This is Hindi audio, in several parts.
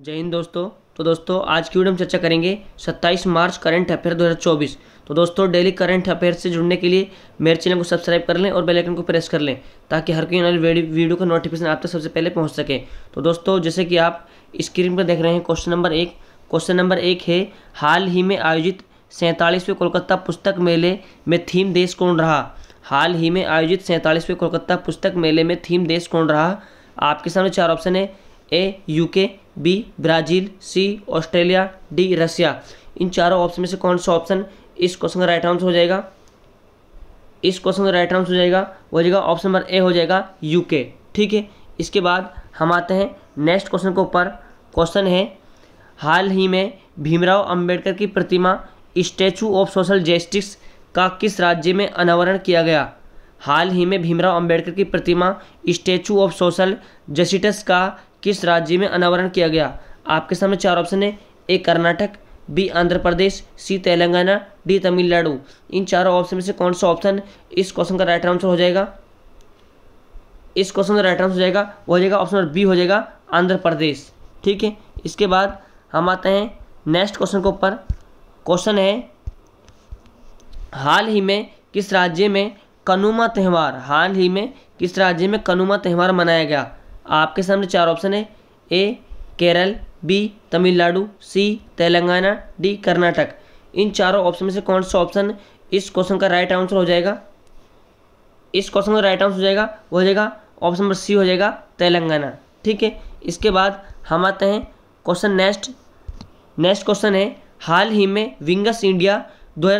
जय हिंद दोस्तों तो दोस्तों आज की वीडियो में चर्चा करेंगे 27 मार्च करंट अफेयर 2024 तो दोस्तों डेली करंट अफेयर से जुड़ने के लिए मेरे चैनल को सब्सक्राइब कर लें और बेल आइकन को प्रेस कर लें ताकि हर कोई वाली वीडियो का नोटिफिकेशन आप तक सबसे पहले पहुंच सके तो दोस्तों जैसे कि आप स्क्रीन पर देख रहे हैं क्वेश्चन नंबर एक क्वेश्चन नंबर एक है हाल ही में आयोजित सैंतालीसवें कोलकाता पुस्तक मेले में थीम देश कौन रहा हाल ही में आयोजित सैंतालीसवें कोलकाता पुस्तक मेले में थीम देश कौन रहा आपके सामने चार ऑप्शन है A UK B Brazil C Australia D Russia इन चारों ऑप्शन में से कौन सा ऑप्शन इस क्वेश्चन का राइट आंसर हो जाएगा इस क्वेश्चन का राइट आंसर हो जाएगा हो जाएगा ऑप्शन नंबर ए हो जाएगा यूके ठीक है इसके बाद हम आते हैं नेक्स्ट क्वेश्चन के ऊपर क्वेश्चन है हाल ही में भीमराव अंबेडकर की प्रतिमा स्टैचू ऑफ सोशल जस्टिस का किस राज्य में अनावरण किया गया हाल ही में भीमराव अंबेडकर की प्रतिमा स्टैचू ऑफ सोशल जस्टिस का किस राज्य में अनावरण किया गया आपके सामने चार ऑप्शन है A Karnataka B Andhra Pradesh C Telangana D Tamil Nadu इन चारों ऑप्शन में से कौन सा ऑप्शन इस क्वेश्चन का राइट आंसर हो जाएगा इस क्वेश्चन का राइट आंसर हो जाएगा वो हो जाएगा ऑप्शन नंबर बी हो जाएगा आंध्र प्रदेश ठीक है इसके बाद हम आते हैं नेक्स्ट क्वेश्चन के ऊपर क्वेश्चन है हाल ही में किस राज्य में कनुमा त्यौहार हाल ही में किस राज्य में कनुमा त्यौहार मनाया गया आपके सामने चार ऑप्शन है A Kerala B Tamil Nadu C Telangana D Karnataka इन चारों ऑप्शन में से कौन सा ऑप्शन इस क्वेश्चन का राइट आंसर हो जाएगा इस क्वेश्चन का राइट आंसर हो जाएगा वो हो जाएगा ऑप्शन नंबर सी हो जाएगा तेलंगाना ठीक है इसके बाद हम आते हैं क्वेश्चन नेक्स्ट नेक्स्ट क्वेश्चन है हाल ही में विंगस इंडिया दो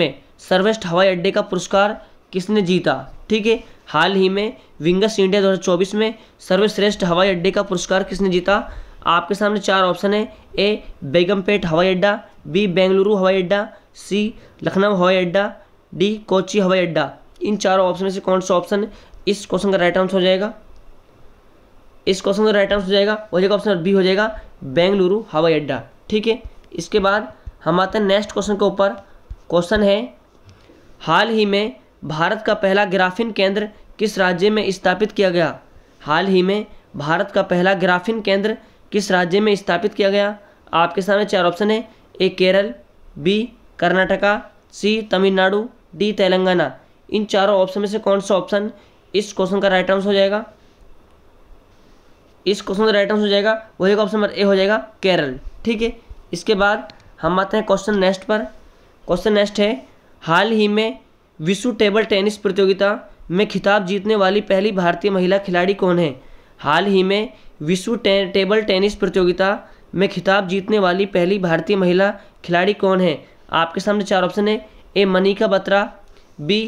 में सर्वेस्ट हवाई अड्डे का पुरस्कार किसने जीता ठीक है हाल ही में विंगस इंडिया 2024 में सर्वश्रेष्ठ हवाई अड्डे का पुरस्कार किसने जीता आपके सामने चार ऑप्शन है ए बेगमपेट हवाई अड्डा बी बेंगलुरु हवाई अड्डा सी लखनऊ हवाई अड्डा डी कोची हवाई अड्डा इन चारों ऑप्शन में से कौन सा ऑप्शन इस क्वेश्चन का राइट आंसर हो जाएगा इस क्वेश्चन का राइट आंसर हो जाएगा हो जाएगा ऑप्शन बी हो जाएगा बेंगलुरु हवाई अड्डा ठीक है इसके बाद हम आते हैं नेक्स्ट क्वेश्चन के ऊपर क्वेश्चन है हाल ही में भारत का पहला ग्राफिन केंद्र किस राज्य में स्थापित किया गया हाल ही में भारत का पहला ग्राफिन केंद्र किस राज्य में स्थापित किया गया आपके सामने चार ऑप्शन है A Kerala B Karnataka C Tamil Nadu D Telangana इन चारों ऑप्शन में से कौन सा ऑप्शन इस क्वेश्चन का राइट आंसर हो जाएगा इस क्वेश्चन का राइट आंसर हो जाएगा वही ऑप्शन नंबर ए हो जाएगा केरल ठीक है इसके बाद हम आते हैं क्वेश्चन नेक्स्ट पर क्वेश्चन नेक्स्ट है हाल ही में विश्व टेबल टेनिस प्रतियोगिता में खिताब जीतने वाली पहली भारतीय महिला खिलाड़ी कौन है हाल ही में विश्व टे, टेबल टेनिस प्रतियोगिता में खिताब जीतने वाली पहली भारतीय महिला खिलाड़ी कौन है आपके सामने चार ऑप्शन है A Manika Batra B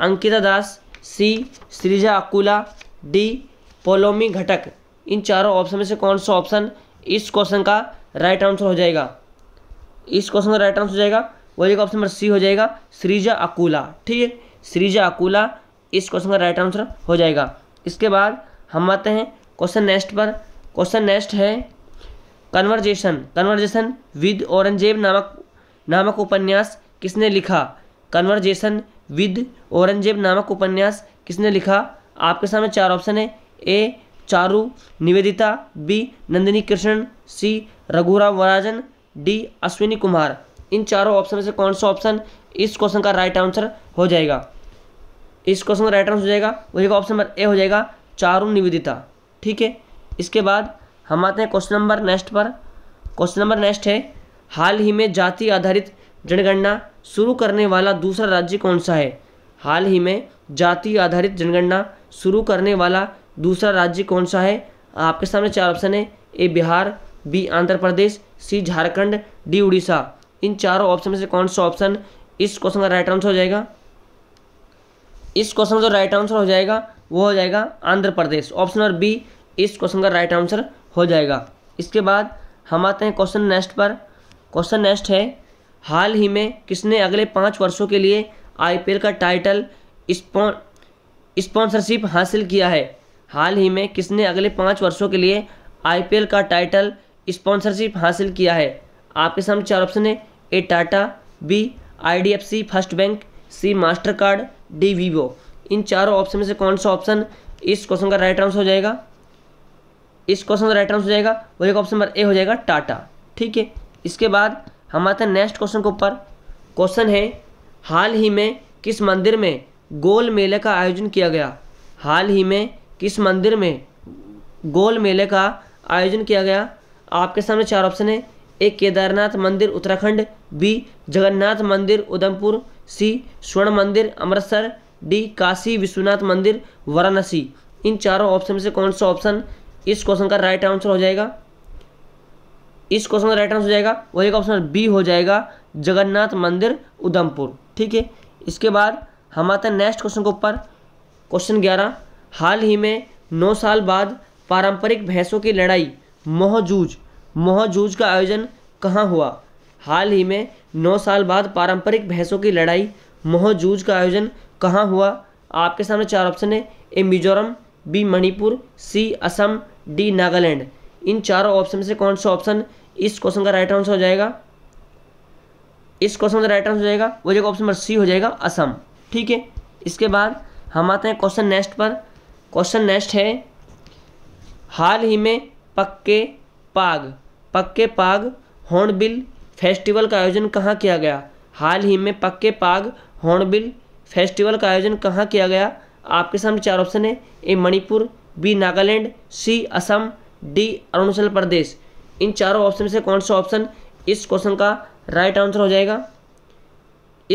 Ankita Das C Sreeja Akula D Poulomi Ghatak इन चारों ऑप्शन में से कौन सा ऑप्शन इस क्वेश्चन का राइट आंसर हो जाएगा इस क्वेश्चन का राइट आंसर हो जाएगा हो जाएगा ऑप्शन नंबर सी हो जाएगा श्रीजा अकूला ठीक है श्रीजा अकूला इस क्वेश्चन का राइट आंसर हो जाएगा इसके बाद हम आते हैं क्वेश्चन नेक्स्ट पर क्वेश्चन नेक्स्ट है कन्वर्जेशन कन्वर्जेशन विद औरंगजेब नामक नामक उपन्यास किसने लिखा कन्वर्जेशन विद औरंगजेब नामक उपन्यास किसने लिखा आपके सामने चार ऑप्शन है A Charu Nivedita B Nandini Krishna C Raghuram वराजन डी अश्विनी कुमार इन चारों ऑप्शन से कौन सा ऑप्शन इस क्वेश्चन का राइट आंसर हो जाएगा इस क्वेश्चन का राइट आंसर हो जाएगा वही का ऑप्शन नंबर ए हो जाएगा चारू निवेदिता ठीक है इसके बाद हम आते हैं क्वेश्चन नंबर नेक्स्ट पर क्वेश्चन नंबर नेक्स्ट है हाल ही में जाति आधारित जनगणना शुरू करने वाला दूसरा राज्य कौन सा है हाल ही में जाति आधारित जनगणना शुरू करने वाला दूसरा राज्य कौन सा है आपके सामने चार ऑप्शन है A Bihar B Andhra Pradesh C Jharkhand D Orissa इन चारों ऑप्शन में से कौन सा ऑप्शन इस क्वेश्चन का राइट आंसर हो जाएगा इस क्वेश्चन का जो राइट आंसर हो जाएगा वो हो जाएगा Andhra Pradesh option number B इस क्वेश्चन का राइट आंसर हो जाएगा इसके बाद हम आते हैं क्वेश्चन नेक्स्ट पर क्वेश्चन नेक्स्ट है हाल ही में किसने अगले पाँच वर्षों के लिए आईपीएल का टाइटल स्पॉन्सरशिप हासिल किया है हाल ही में किसने अगले पाँच वर्षों के लिए आईपीएल का टाइटल स्पॉन्सरशिप हासिल किया है आपके सामने चार ऑप्शन है A Tata B IDFC first bank C Mastercard D Vivo इन चारों ऑप्शन में से कौन सा ऑप्शन इस क्वेश्चन का राइट आंसर हो जाएगा इस क्वेश्चन का राइट आंसर हो जाएगा वो एक ऑप्शन नंबर ए हो जाएगा टाटा ठीक है इसके बाद हम आते हैं नेक्स्ट क्वेश्चन के ऊपर क्वेश्चन है हाल ही में किस मंदिर में गोल मेले का आयोजन किया गया हाल ही में किस मंदिर में गोल मेले का आयोजन किया गया आपके सामने चार ऑप्शन है ए केदारनाथ मंदिर उत्तराखंड बी जगन्नाथ मंदिर उधमपुर सी स्वर्ण मंदिर अमृतसर डी काशी विश्वनाथ मंदिर वाराणसी इन चारों ऑप्शन में से कौन सा ऑप्शन इस क्वेश्चन का राइट आंसर हो जाएगा इस क्वेश्चन का राइट आंसर हो जाएगा वही एक ऑप्शन बी हो जाएगा जगन्नाथ मंदिर उधमपुर ठीक है इसके बाद हम आते हैं नेक्स्ट क्वेश्चन के ऊपर क्वेश्चन ग्यारह हाल ही में नौ साल बाद पारंपरिक भैंसों की लड़ाई मोहजूज मोहजूज का आयोजन कहाँ हुआ हाल ही में नौ साल बाद पारंपरिक भैंसों की लड़ाई मोहजूज का आयोजन कहाँ हुआ आपके सामने चार ऑप्शन है A Mizoram B Manipur C Assam D Nagaland इन चारों ऑप्शन से कौन सा ऑप्शन इस क्वेश्चन का राइट आंसर हो जाएगा इस क्वेश्चन का राइट आंसर हो जाएगा वो जो ऑप्शन नंबर सी हो जाएगा असम ठीक है इसके बाद हम आते हैं क्वेश्चन नेक्स्ट पर क्वेश्चन नेक्स्ट है हाल ही में पक्के पाग पक्के पाग हॉर्नबिल फेस्टिवल का आयोजन कहाँ किया गया हाल ही में पक्के पाग हॉर्नबिल फेस्टिवल का आयोजन कहाँ किया गया आपके सामने चार ऑप्शन है A Manipur B Nagaland C Assam D Arunachal Pradesh इन चारों ऑप्शन से कौन सा ऑप्शन इस क्वेश्चन का राइट आंसर हो जाएगा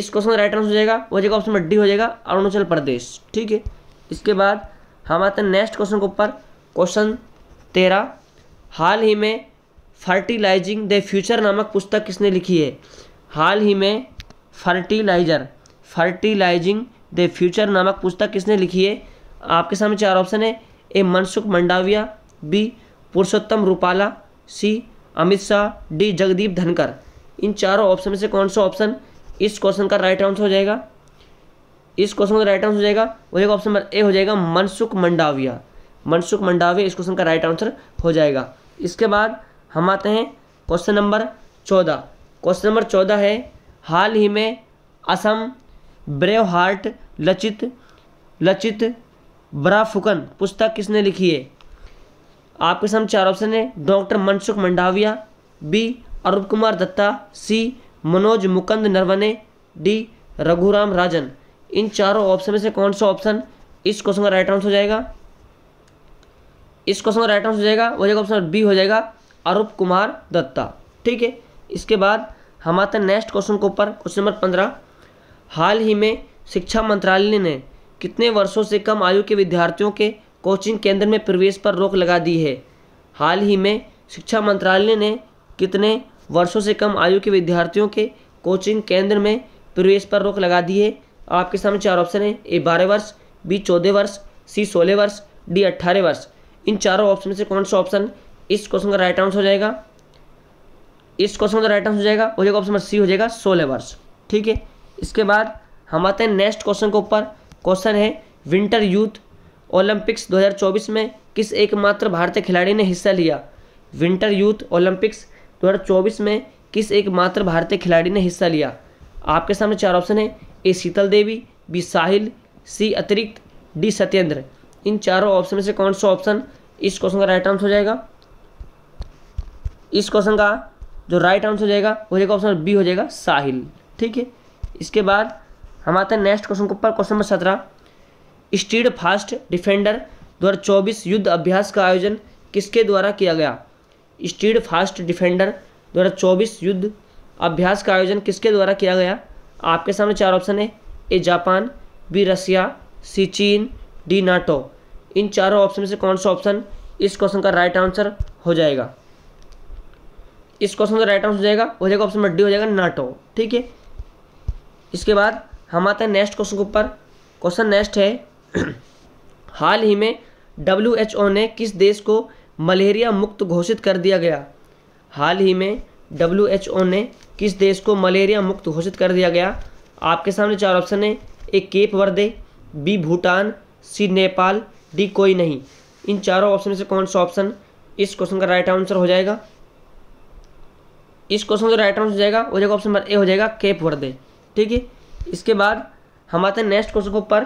इस क्वेश्चन का राइट आंसर हो जाएगा वो जाएगा ऑप्शन डी हो जाएगा अरुणाचल प्रदेश ठीक है इसके बाद हम आते हैं नेक्स्ट क्वेश्चन के ऊपर क्वेश्चन तेरह हाल ही में फर्टिलाइजिंग द फ्यूचर नामक पुस्तक किसने लिखी है हाल ही में फर्टिलाइजर फर्टिलाइजिंग द फ्यूचर नामक पुस्तक किसने लिखी है आपके सामने चार ऑप्शन है A Mansukh Mandaviya B Purushottam Rupala C Amit Shah D Jagdeep Dhankhar इन चारों ऑप्शन में से कौन सा ऑप्शन इस क्वेश्चन का राइट आंसर हो जाएगा इस क्वेश्चन का राइट आंसर हो जाएगा और एक ऑप्शन नंबर ए हो जाएगा मनसुख मंडाविया मनसुख मंडाविया इस क्वेश्चन का राइट आंसर हो जाएगा इसके बाद हम आते हैं क्वेश्चन नंबर चौदह क्वेश्चन नंबर चौदह है हाल ही में असम ब्रेव हार्ट लचित लचित बराफुकन पुस्तक किसने लिखी है आपके सामने चार ऑप्शन है doctor Mansukh Mandaviya B Arup Kumar Dutta C Manoj Mukund Naravane D Raghuram Rajan इन चारों ऑप्शन में से कौन सा ऑप्शन इस क्वेश्चन का राइट आंसर हो जाएगा इस क्वेश्चन का राइट आंसर हो जाएगा वो जाएगा ऑप्शन बी हो जाएगा अरूप कुमार दत्ता ठीक है इसके बाद हम आते हैं नेक्स्ट क्वेश्चन के ऊपर क्वेश्चन नंबर पंद्रह हाल ही में शिक्षा मंत्रालय ने कितने वर्षों से कम आयु के विद्यार्थियों के कोचिंग केंद्र में प्रवेश पर रोक लगा दी है हाल ही में शिक्षा मंत्रालय ने कितने वर्षों से कम आयु के विद्यार्थियों के कोचिंग केंद्र में प्रवेश पर रोक लगा दी है आपके सामने चार ऑप्शन है ए बारह वर्ष बी चौदह वर्ष सी सोलह वर्ष डी अट्ठारह वर्ष इन चारों ऑप्शन में से कौन सा ऑप्शन इस क्वेश्चन का राइट आंसर हो जाएगा इस क्वेश्चन का राइट आंसर हो जाएगा हो जाएगा ऑप्शन नंबर सी हो जाएगा सोलह वर्ष ठीक है इसके बाद हम आते हैं नेक्स्ट क्वेश्चन के ऊपर क्वेश्चन है विंटर यूथ ओलंपिक्स 2024 में किस एकमात्र भारतीय खिलाड़ी ने हिस्सा लिया विंटर यूथ ओलंपिक्स 2024 में किस एकमात्र भारतीय खिलाड़ी ने हिस्सा लिया आपके सामने चार ऑप्शन है ए शीतल देवी बी साहिल सी अतिरिक्त डी सत्येंद्र इन चारों ऑप्शन में से कौन सा ऑप्शन इस क्वेश्चन का राइट आंसर हो जाएगा इस क्वेश्चन का जो राइट आंसर हो जाएगा वो जाएगा ऑप्शन बी हो जाएगा साहिल ठीक है इसके बाद हम आते हैं नेक्स्ट क्वेश्चन के ऊपर क्वेश्चन नंबर सत्रह स्टीड फास्ट डिफेंडर दो हज़ार चौबीस युद्ध अभ्यास का आयोजन किसके द्वारा किया गया स्टीड फास्ट डिफेंडर दो हज़ार चौबीस युद्ध अभ्यास का आयोजन किसके द्वारा किया गया आपके सामने चार ऑप्शन है ए जापान बी रसिया सी चीन डी नाटो इन चारों ऑप्शन में से कौन सा ऑप्शन इस क्वेश्चन का राइट आंसर हो जाएगा इस क्वेश्चन का राइट आंसर हो जाएगा हो जाएगा ऑप्शन नंबर डी हो जाएगा नाटो ठीक है इसके बाद हम आते हैं नेक्स्ट क्वेश्चन के ऊपर क्वेश्चन नेक्स्ट है हाल ही में डब्ल्यू ने किस देश को मलेरिया मुक्त घोषित कर दिया गया हाल ही में डब्ल्यू ने किस देश को मलेरिया मुक्त घोषित कर दिया गया आपके सामने चार ऑप्शन है A Cape Verde B Bhutan C Nepal D कोई नहीं इन चारों ऑप्शन में से कौन सा ऑप्शन इस क्वेश्चन का राइट आंसर हो जाएगा इस क्वेश्चन का राइट आंसर हो जाएगा वो जाएगा ऑप्शन नंबर ए हो जाएगा केप वर्दे ठीक है इसके बाद हम आते हैं नेक्स्ट क्वेश्चन के ऊपर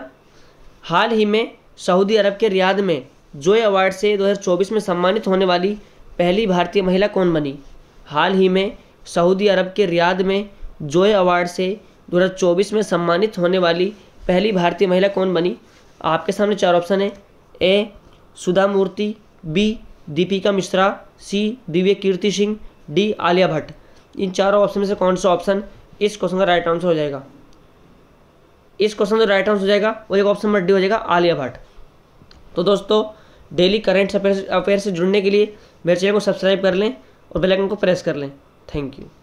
हाल ही में सऊदी अरब के रियाद में जोए अवार्ड से 2024 में सम्मानित होने वाली पहली भारतीय महिला कौन बनी हाल ही में सऊदी अरब के रियाद में जोए अवार्ड से 2024 में सम्मानित होने वाली पहली भारतीय महिला कौन बनी आपके सामने चार ऑप्शन है A Sudha Murthy B Deepika Mishra C Divya Kirti Singh D Alia Bhatt इन चारों ऑप्शन में से कौन सा ऑप्शन इस क्वेश्चन का राइट आंसर हो जाएगा इस क्वेश्चन का राइट आंसर हो जाएगा और एक ऑप्शन नंबर डी हो जाएगा आलिया भट्ट तो दोस्तों डेली करेंट अफेयर से जुड़ने के लिए मेरे चैनल को सब्सक्राइब कर लें और बेल आइकन को प्रेस कर लें थैंक यू